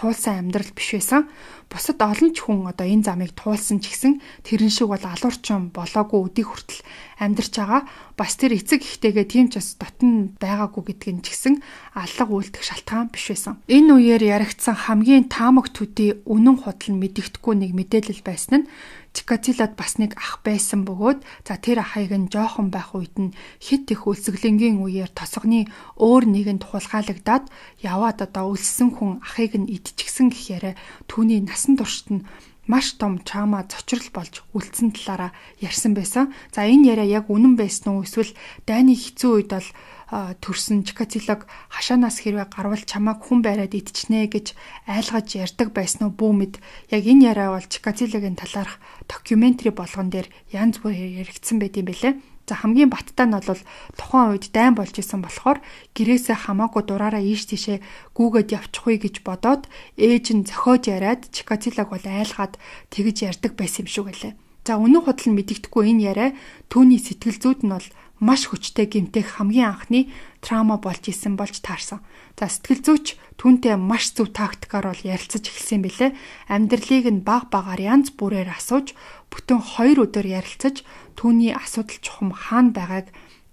туулсан амьдрал биш байсан. Бусад олон ч хүн одоо энэ замыг туулсан ч гэсэн тэрэн шиг бол алуурчин болоогүй өдий хүртэл амьдарч байгаа. Бас тэр эцэг ихтэйгээ тийм ч бас дотн байгаагүй гэдг нь ч гэсэн аллах үйлдэх шалтгаан биш байсан. Энэ үеэр яригдсан хамгийн таамаг төдий үнэн худал мэдэгдэхгүй нэг мэдээлэл байсан нь Чикатилад бас нэг ах байсан бөгөөд за тэр ахыг нь жоохон байх үед нь хит их үлсгэлэнгийн үеэр тосгоны өөр нэгэнд хулгайлагдаад яваад одоо үлссэн хүн ахыг нь идчихсэн гэхээр түүний насан туршид нь маш том чаама цочрол болж үлдсэн талаараа ярьсан байсан. За энэ яриа яг үнэн байсан уу эсвэл дайны хэцүү үед бол төрсөн Чикацилог хашаанаас хэрвээ гарвал чамааг хүн байраад идчихнэ гэж айлгаж ярьдаг байсан уу бүү мэд яг энэ яриа бол Чикацилогийн талаарх докюментари болгон дээр янз бүр яригдсан байт юм бэлээ. За хамгийн баттай нь бол тухайн үед дайн болж исэн болохоор гэрээсээ хамаагүй дураараа ийш тийшээ гүүгээд явчихгүй гэж бодоод ээж нь зохиож яриад Чикацилог бол айлгаад тэгж ярьдаг байсан юм шүү гэлээ. За өнөө худал нь мэдэгдэхгүй энэ яриа түүний сэтгэл зүйд нь бол маш хүчтэй гэмтэх хамгийн анхны траума болж исэн болж таарсан. За сэтгэл зүйч түүнтэй маш зөв тактикаар бол ярилцаж эхэлсэн бэлээ. Амьдралыг нь баг багаар янз бүрээр асууж бүтэн 2 өдөр ярилцаж түүний асуудал чухам хаана байгааг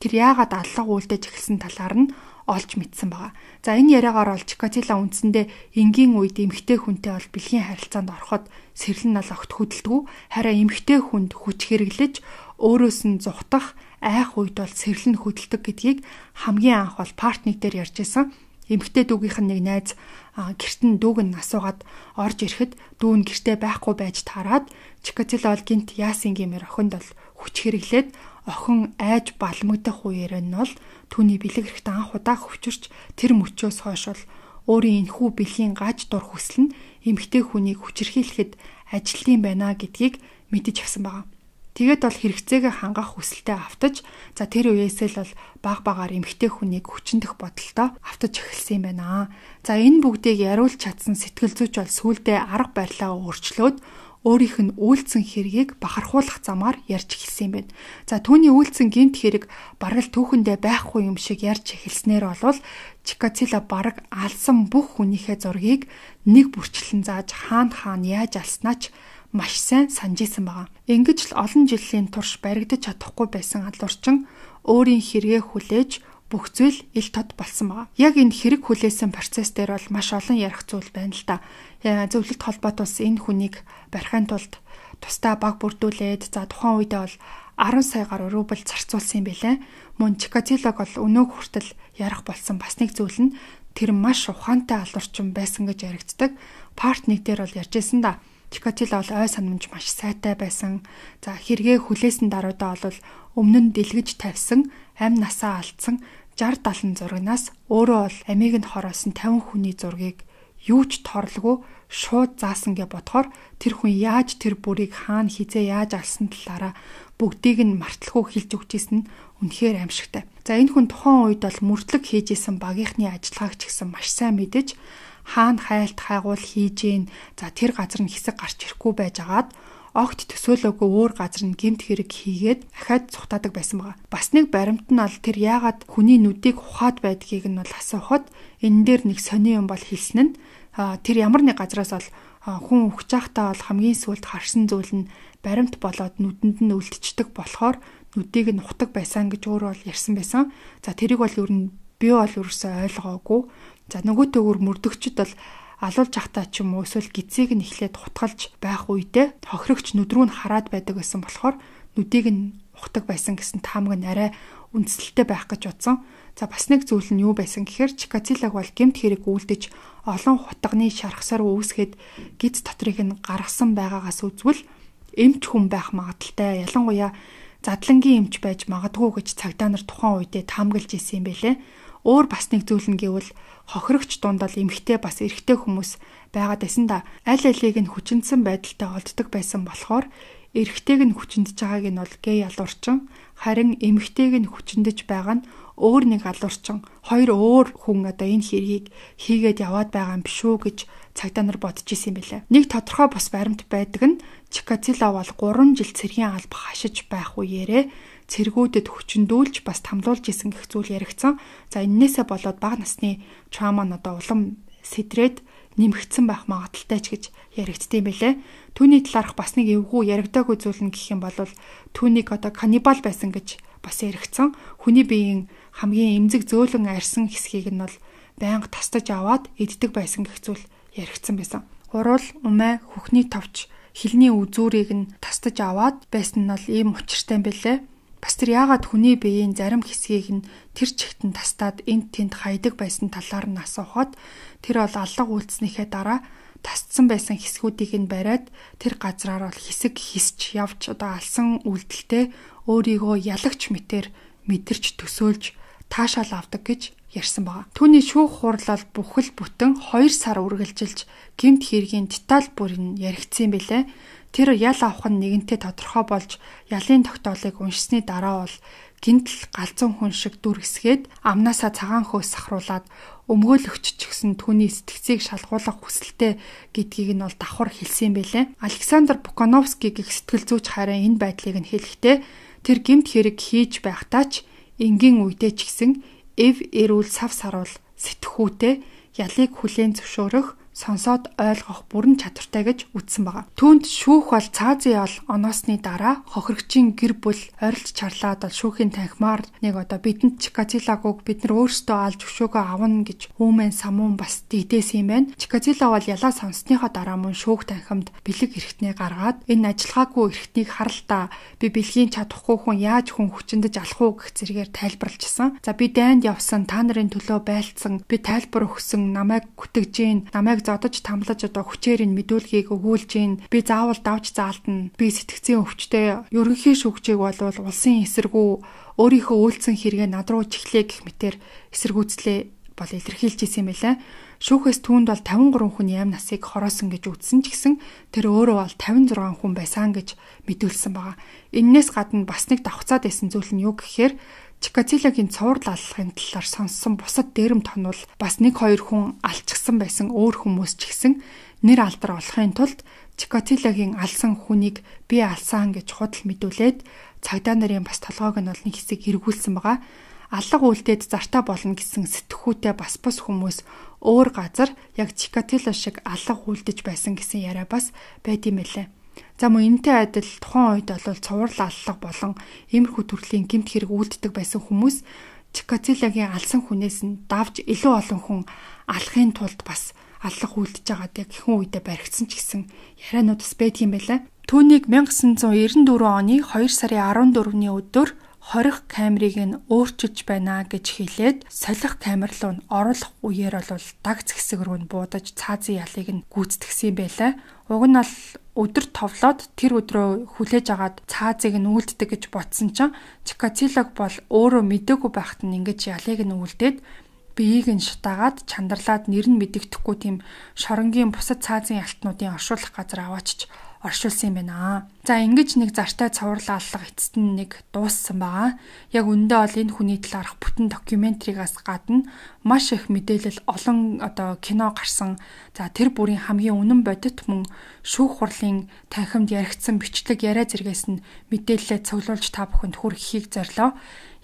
тэр яагаад аллах үлдэж эхэлсэн талаар нь олж мэдсэн байгаа. За энэ яриагаар олж Катила үндсэндээ энгийн үед эмгтэй хүнтэй бол бэлгийн харилцаанд ороход сэрлэн нь огт хөдөлдгүү хараа эмгтэй хүнд хүч хэрэглэж өөрөөс нь зүхтах айх үед бол сэрэлн хөдөлдөг гэдгийг хамгийн анх бол парт 1 дээр ярьж байсан. Эмэгтэй дүүгийнх нь нэг найз гэрт нь дүүг нь асуугаад орж ирэхэд дүү нь гэртээ байхгүй байж таарад Чикатилол гинт Ясингийн мэр охинд бол хүч хэрэглээд охин айж балмагдах үеэр нь бол түүний бэлэг хэрэгт анх удаа хөвчөрч тэр мөчөөс хойш бол өөрийн энхүү бэлгийн гаж дур хүсэл нь эмгтэй хүнийг хүчрхийлэхэд ажилтсан байна гэдгийг мэдэж авсан байна. Тэгээд бол хэрэгцээгээ хангах хүсэлтэд автаж за тэр үеэсэл бол баг багаар эмгтэй хүнийг хүчндэх бодолтой автаж эхэлсэн юм байна. За энэ бүгдийг яриулж чадсан сэтгэл зүйч бол сүулдэ арга барилаа өөрчлөөд өөрийнх нь үйлцэн хэргийг бахархуулах замаар ярьж эхэлсэн юм байна. За түүний үйлцэн гинт хэрэг бараг л түүхэндээ байхгүй юм шиг ярьж эхэлснээр болвол Чикацила бараг алсан бүх хүнийхээ зургийг нэг бүрчлэн зааж хаана хаана яаж алснаач маш сайн санаж исэн байгаа. Ингэж л олон жилийн турш баригдаж чадахгүй байсан алуурчин өөрийн хэрэгэ хүлээж бүх зүйл ил тод болсон байгаа. Яг энэ хэрэг хүлээсэн процесс дээр бол маш олон ярих зүйл байна л да. Зөвлөлт холбоотус энэ хүнийг барихын тулд тусдаа баг бүрдүүлээд за тухайн үедээ бол 10 сая гаруй рубль зарцуулсан юм билээ. Мөн Чикатилог бол өнөөг хүртэл ярих болсон бас нэг зүйл нь тэр маш ухаантай алуурчин байсан гэж яригддаг. Парт 1 дээр бол ярьжсэн да. Чикатило бол ой санамж маш сайтай байсан. За хэрэгээ хүлээсэн даруйдаа бол өмнө нь дэлгэж тавьсан амь насаа алдсан 60 70 зурагнаас өөрөө бол амийг нь хороосон 50 хүний зургийг юу ч торлгүй шууд заасан гэж бодохоор тэр хүн яаж тэр бүрийг хаана хизээ яаж алсан талаараа бүгдийг нь мартлахгүй хилж өгч исэн нь үнэхээр аимшигтай. За энэ хүн тухайн үед бол мөртлөг хийжсэн багийнхны ажиллагаач гэсэн маш сайн мэдэж хаана хайлт хайгуул хийжээн за тэр газар нь хэсэг гарч ирэхгүй байж агаад огт төсөөлөөгүй өөр газар нь гэмт хэрэг хийгээд ахаад цухтаадаг байсан байгаа. Бас нэг баримт нь бол тэр яагаад хүний нүдийг ухаад байдгийг нь бол асуухад энэ дээр нэг сони юм бол хэлсэн нь тэр ямар нэг газраас бол хүн өгч байхдаа бол хамгийн сүүлд харсан зүйл нь баримт болоод нүдэнд нь үлдчихдэг болохоор нүдийг нь ухдаг байсан гэж өөрөө бол ярьсан байсан. За тэрийг бол ер нь би бол ерөөсөө ойлгоогүй. За нөгөө төгөр мөрдөгчд бол алуул жахтаа ч юм уу эсвэл гизийг нь эхлээд хутгалж байх үедээ хохирогч нүд рүү нь хараад байдаг гэсэн болохоор нүдийг нь ухдаг байсан гэсэн таамаг нь арай үндсэлтэй байх гэж утсан. За бас нэг зүйл нь юу байсан гэхээр Чикацилаг бол гемт хэрэг үлдэж олон хутганы шархсаар үүсгээд гиз дотрыг нь гаргасан байгаагаас үзвэл эмч хүн байх магадaltaй. Ялангуяа задлангийн эмч байж магадгүй гэж цагдаа нар тухайн үедээ таамаглаж исэн юм байлээ Өөр бас нэг зүйл нь гэвэл хохирогч дундал эмгтэй бас эрэгтэй хүмүүс байгаад байсан да. Аль алийг нь хүчинсэн байдалтай олддог байсан болохоор эрэгтэйг нь хүчиндж байгааг нь бол гей алуурчин харин эмэгтэйг нь хүчиндж байгаа нь өөр нэг алуурчин хоёр өөр хүн одоо энэ хэргийг хийгээд яваад байгаа юм биш үү гэж цагдаа нар бодож исэн юм билээ. Нэг тодорхой бас баримт байдаг нь Чикацило бол 3 жил цэргийн алба хашиж байх үеэрээ цэргүүдэд хүчндүүлж бас тамлуулж исэн гэх зүйл яригдсан. За эннээсээ болоод бага насны трама нь одоо улам сэтрээд нэмэгдсэн байх магадaltaй ч гэж яригддсан байлээ. Түүний талаарх бас нэг эвгүй яригдаагүй зүйл нь гэх юм бол түүнийг одоо каннибал байсан гэж бас яригдсан. Хүний биеийн хамгийн эмзэг зөөлөн арьсан хэсгийг нь бол байнга тастаж аваад иддэг байсан гэх зүйл яригдсан байсан. Урал, умай, хөхний товч, хилний үзүүрийг нь тастаж аваад байсан нь бол ийм учиртай юм билээ. Бас тэр яагаад хүний биеийн зарим хэсгийг нь тэр чигтэн тастаад энд тэнд хайдаг байсан талаар нь асуухад тэр бол алга үйлснийхээ дараа тасцсан байсан хэсгүүдийг нь бариад тэр газраар бол хэсэг хисч явж одоо алсан үйлдэлтэй өөрийгөө ялагч мэтэр мэдэрч төсөөлж таашаал авдаг гэж ярьсан байгаа. Түүний шүүх хурлал бүхэл бүтэн 2 сар үргэлжилж гэмт хэргийн деталь бүр нь яригдсан билээ. Тэр ял авах нь нэгэнтээ тодорхой болж ялын тогтоолыг уншсны дараа бол гинтл галзуун хүн шиг дүргсгээд амнаасаа цагаан хөөс сахруулад өмгөөлөгч чигсэн түүний сэтгцийг шалгуулах хүсэлтэй гэдгийг нь бол давхар хэлсэн байлээ. Александр Букановский гэх сэтгэл зүйч хараа энэ байдлыг нь хэлэхдээ тэр гимт хэрэг хийж байхдаа ч энгийн үедээ ч гэсэн эв эрүүл сав саруул сэтгхүүтэй ялыг хүлээн зөвшөөрөх сонсоод ойлгох бүрэн чадвартай гэж үздсэн байгаа. Түүнд шүүх бол цаазын ял оноосны дараа хохирогчийн гэр бүл орилж чарлаад бол шүүхийн танхимаар нэг одоо бидэнд Чикатилагууг бид нар өөрсдөө алж өшөөгөө авна гэж Хүмэн самуун бас дээдээс юм байна. Чикатилаг бол ялаа сонссныхоо дараа мөн шүүх танхимд бэлэг эрхтний гаргаад энэ ажиллагаагүй эрхтнийг харалтаа би бэлгийн чадахгүй хүн яаж хүн хүчиндэж алах уу гэх зэргээр тайлбарлажсэн. За би дайнд явсан та нарын төлөө байлцсан би тайлбар өгсөн намайг гүтгэж гин намайг зодож тамлаж одоо хүчээр энэ мэдүүлгийг өгүүлж ийн би заавал давж заалтна би сэтгцийн өвчтөе ерөнхий шүгжийг бол улсын эсэргүү өөрийнхөө үйлцэн хэрэгэ над руу чиглэе гэх мэтэр эсэргүүцлээ бол илэрхийлж исэн юм байлаа. Шүүхэс түүнд бол 53 хүн яам насыг хороосон гэж үзсэн ч гэсэн тэр өөрөө бол 56 хүн байсан гэж мэдүүлсэн байгаа. Иннээс гадна бас нэг давхцаад байсан зүйл нь юу гэхээр Чикацилогийн цуврал аллахын талаар сонссон бусад дээрэм тонвол бас нэг хоёр хүн алчсан байсан өөр хүмүүс ч гэсэн нэр алдар болохын тулд Чикацилогийн алсан хүнийг би алсан гэж худал мэдүүлээд цагдаа нарын бас толгойг нь олон хэсэг эргүүлсэн байгаа. Алга үлдээд зартаа болно гэсэн сэтгхүүтэй бас бас хүмүүс өөр газар яг Чикатило шиг алга үлдэж байсан гэсэн яриа бас байд юм лээ. За мөн энтэй адил тухайн үед бол цуврал аллах болон иймэрхүү төрлийн гэмт хэрэг үүлддэг байсан хүмүүс Чикацилагийн алсан хүнээс нь давж илүү олон хүн алахын тулд бас аллах үлдэж байгаад яг ихэнх үедээ баригдсан ч гэсэн яриануд бас байдаг юм байлаа. Түүнийг 1994 оны 2 сарын 14-ний өдөр хорих камерыг нь өөрчилж байна гэж хэлээд солих камер руу нь оруулах үеэр бол дагц хэсэг рүү нь буудаж цаазын ялыг нь гүйцэтгсэн байлаа. Уг нь бол өдөр товлоод тэр өдрөө хүлээж агаад цаазыг нь үлддэг гэж бодсон чинь Чикацилог бол өөрөө мдээгүй байхад нь ингэж ялыг нь үлдээд биеийг нь шатаагаад чандарлаад нэр нь мэдэгдэхгүй тийм шоронгийн бусад цаазын ялтнуудын оршуулах газар аваачч оршуулсан юм байна. За ингэж нэг зартай цовруула аллах эцэст нь нэг дууссан байгаа. Яг үндэ бол энэ хүний талаарх бүтэн докюментаригаас гадна маш их мэдээлэл олон одоо кино гарсан. За тэр бүрийн хамгийн үнэн бодит мөн шүүх хурлын танхимд яригдсан бичлэг яриа зэргээс нь мэдээлэлээ цуглуулж та бүхэнд хүргэхийг зорилоо.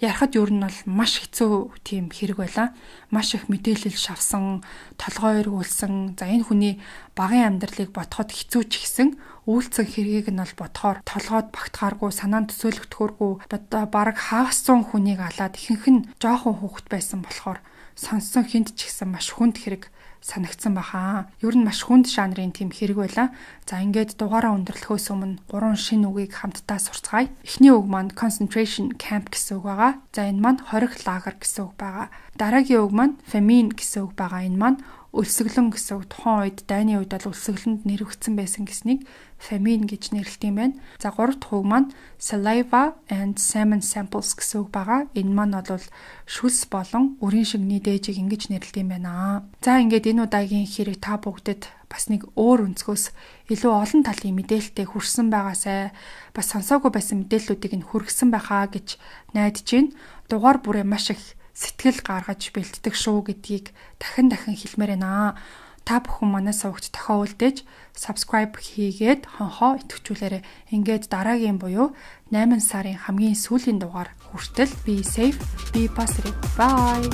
Ярахад ер нь бол маш хэцүү тийм хэрэг байлаа. Маш их мэдээлэл шавсан, толгой эргүүлсэн. За энэ хүний багын амьдралыг бодоход хэцүү ч ихсэн үйлцэн хэргийг нь бол бодхоор толгойд багтахааргүй санаанд төсөөлөгдөхөөргүй одоо бараг хагас 100 хүнийг алаад ихэнх нь жоохон хүүхэд байсан болохоор сонссон хүнд ч ихсэн маш хүнд хэрэг санагдсан бахаа. Ер нь маш хүнд жанрын тэм хэрэг байла. За ингээд дугаараа өндөрлөхөөс өмнө гурван шин үгийг хамтдаа сурцгаая. Эхний үг маань concentration camp гэсэн үг байгаа. За энэ маань хорих лагер гэсэн үг байгаа. Дараагийн үг маань famine гэсэн үг байгаа. Энэ маань Өлсгөлөн гэсэн үг тухайн үед дайны үед бол өлсгөлөнд нэрвэгдсэн байсан гэснийг famine гэж нэрлэдэг юм байна. За 3 дахь үг маань saliva and semen samples гэсэн үг байгаа. Энэ маань бол шүлс болон үрийн шигний дээжийг ингэж нэрлэдэг юм байна. За ингээд энэ удаагийн хэрэг та бүгдэд бас нэг өөр өнцгөөс илүү олон талын мэдээлэлтэй хүрсэн байгаасай. Бас сонсоогүй байсан мэдээллүүдийг нь хүргэсэн байхаа гэж найдаж байна. Дугаар бүрээ маш их сэтгэл гаргаж бэлддэг шүү гэдгийг дахин дахин хэлмээр байна. Та бүхэн манай сувагч дохоо үлдээж subscribe хийгээд хонхоо идэвхжүүлээрэ. Ингээд дараагийн буюу 8 сарын хамгийн сүүлийн дугаар хүртэл be safe, be positive. Bye.